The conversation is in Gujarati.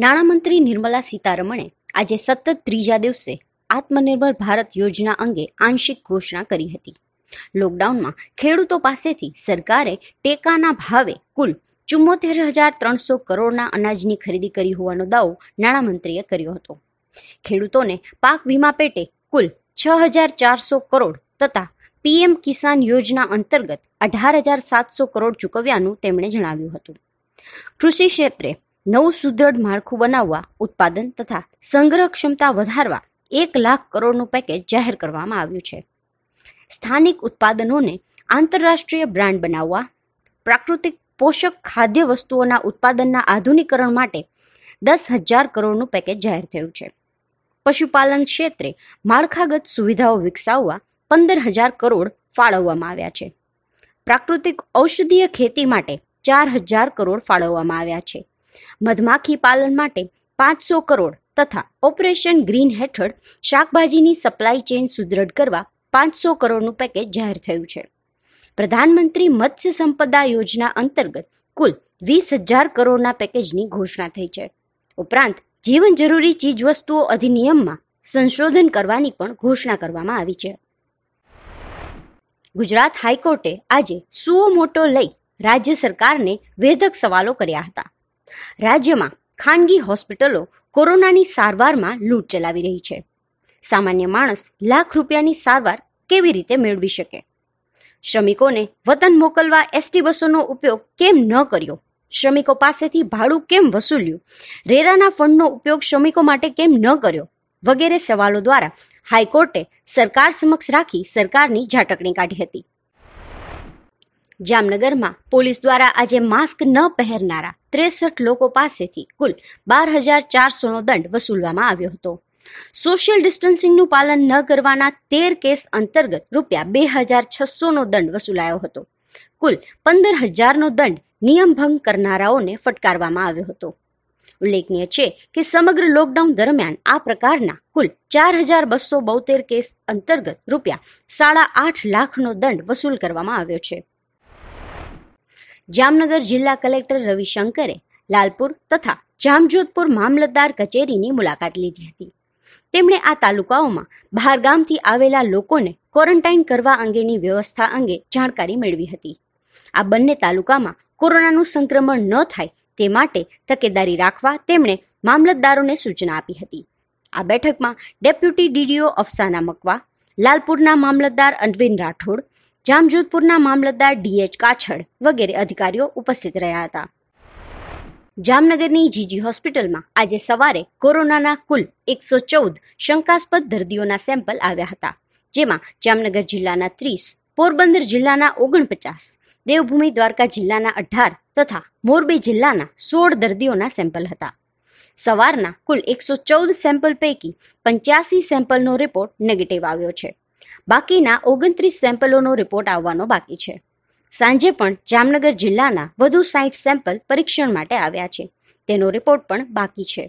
નાણામંત્રી નિર્મલા સીતારમણે આજે સતત ત્રીજા દિવસે આત્મનિર્ભર ભારત યોજના અંગે આંશિક ઘોષણા કરી હતી લોકડાઉનમાં ખેડૂતો પાસેથી સરકારે ટેકાના ભાવે કુલ ચુમ્મોતેર હજાર ત્રણસો કરોડના અનાજની ખરીદી કરી હોવાનો દાવો નાણામંત્રીએ કર્યો હતો ખેડૂતોને પાક વીમા પેટે કુલ છ હજાર ચારસો કરોડ તથા પીએમ કિસાન યોજના અંતર્ગત અઢાર હજાર સાતસો કરોડ ચૂકવ્યાનું તેમણે જણાવ્યું હતું કૃષિ ક્ષેત્રે નવું સુદ્રઢ માળખું બનાવવા ઉત્પાદન તથા સંગ્રહ ક્ષમતા વધારવા એક લાખ કરોડનું પેકેજ જાહેર કરવામાં આવ્યું છે સ્થાનિક ઉત્પાદનોને આંતરરાષ્ટ્રીય બ્રાન્ડ બનાવવા પ્રાકૃતિક પોષક ખાદ્ય વસ્તુઓના ઉત્પાદનના આધુનિકરણ માટે દસ હજાર કરોડનું પેકેજ જાહેર થયું છે પશુપાલન ક્ષેત્રે માળખાગત સુવિધાઓ વિકસાવવા પંદર હજાર કરોડ ફાળવવામાં આવ્યા છે પ્રાકૃતિક ઔષધીય ખેતી માટે ચાર હજાર કરોડ ફાળવવામાં આવ્યા છે મધમાખી પાલન માટે પાંચસો કરોડ તથા ઓપરેશન ગ્રીન હેઠળ શાકભાજીની સપ્લાય ચેઇન સુદૃઢ કરવા પાંચસો કરોડનું પેકેજ જાહેર થયું છે પ્રધાનમંત્રી મત્સ્ય સંપદા યોજના અંતર્ગત કુલ વીસ હજાર કરોડના પેકેજની ઘોષણા થઈ છે ઉપરાંત જીવન જરૂરી ચીજવસ્તુઓ અધિનિયમમાં સંશોધન કરવાની પણ ઘોષણા કરવામાં આવી છે ગુજરાત હાઈકોર્ટે આજે સુઓ મોટો લઈ રાજ્ય સરકારને વેધક સવાલો કર્યા હતા રાજ્યમાં ખાનગી હોસ્પિટલો કોરોનાની સારવારમાં લૂંટ ચલાવી રહી છે સામાન્ય માણસ લાખ રૂપિયાની સારવાર કેવી રીતે મેળવી શકે શ્રમિકોને વતન મોકલવા એસટી બસોનો ઉપયોગ કેમ ન કર્યો શ્રમિકો પાસેથી ભાડું કેમ વસૂલ્યું રેરાના ફંડનો ઉપયોગ શ્રમિકો માટે કેમ ન કર્યો વગેરે સવાલો દ્વારા હાઈકોર્ટે સરકાર સમક્ષ રાખી સરકારની ઝાટકણી કાઢી હતી જામનગરમાં પોલીસ દ્વારા આજે માસ્ક ન પહેરનારા ત્રેસઠ લોકો પાસેથી કુલ બાર હજાર ચારસોનો દંડ વસૂલવામાં આવ્યો હતો સોશિયલ ડિસ્ટન્સિંગનું પાલન ન કરવાના તેર કેસ અંતર્ગત રૂપિયા બે હજાર છસોનો દંડ વસૂલાયો હતો કુલ પંદર હજારનો દંડ નિયમભંગ કરનારાઓને ફટકારવામાં આવ્યો હતો ઉલ્લેખનીય છે કે સમગ્ર લોકડાઉન દરમિયાન આ પ્રકારના કુલ ચાર હજાર બસો બોતેર કેસ અંતર્ગત રૂપિયા સાડા આઠ લાખનો દંડ વસૂલ કરવામાં આવ્યો છે જામનગર જિલ્લા કલેક્ટર રવિશંકરે લાલપુર તથા જામજોધપુર મામલતદાર કચેરીની મુલાકાત લીધી હતી તેમણે આ તાલુકાઓમાં બહારગામથી આવેલા લોકોને ક્વોરન્ટાઇન કરવા અંગેની વ્યવસ્થા અંગે જાણકારી મેળવી હતી આ બંને તાલુકામાં કોરોનાનું સંક્રમણ ન થાય તે માટે તકેદારી રાખવા તેમણે મામલતદારોને સૂચના આપી હતી આ બેઠકમાં ડેપ્યુટી ડીડીઓ અફસાના મકવા લાલપુરના મામલતદાર અનવિન રાઠોડ જામજોધપુરના મામલતદાર ડીએચ કાછડ વગેરે અધિકારીઓ ઉપસ્થિત રહ્યા હતા જામનગરની જીજી હોસ્પિટલમાં આજે સવારે કોરોનાના કુલ એકસો ચૌદ શંકાસ્પદ દર્દીઓના સેમ્પલ આવ્યા હતા જેમાં જામનગર જિલ્લાના ત્રીસ પોરબંદર જિલ્લાના ઓગણપચાસ દેવભૂમિ દ્વારકા જિલ્લાના અઢાર તથા મોરબી જિલ્લાના સોળ દર્દીઓના સેમ્પલ હતા સવારના કુલ એકસો ચૌદ સેમ્પલ પૈકી પંચ્યાસી સેમ્પલનો રિપોર્ટ નેગેટિવ આવ્યો છે બાકીના ઓગણત્રીસ સેમ્પલોનો રિપોર્ટ આવવાનો બાકી છે સાંજે પણ જામનગર જિલ્લાના વધુ સાઠ સેમ્પલ પરીક્ષણ માટે આવ્યા છે તેનો રિપોર્ટ પણ બાકી છે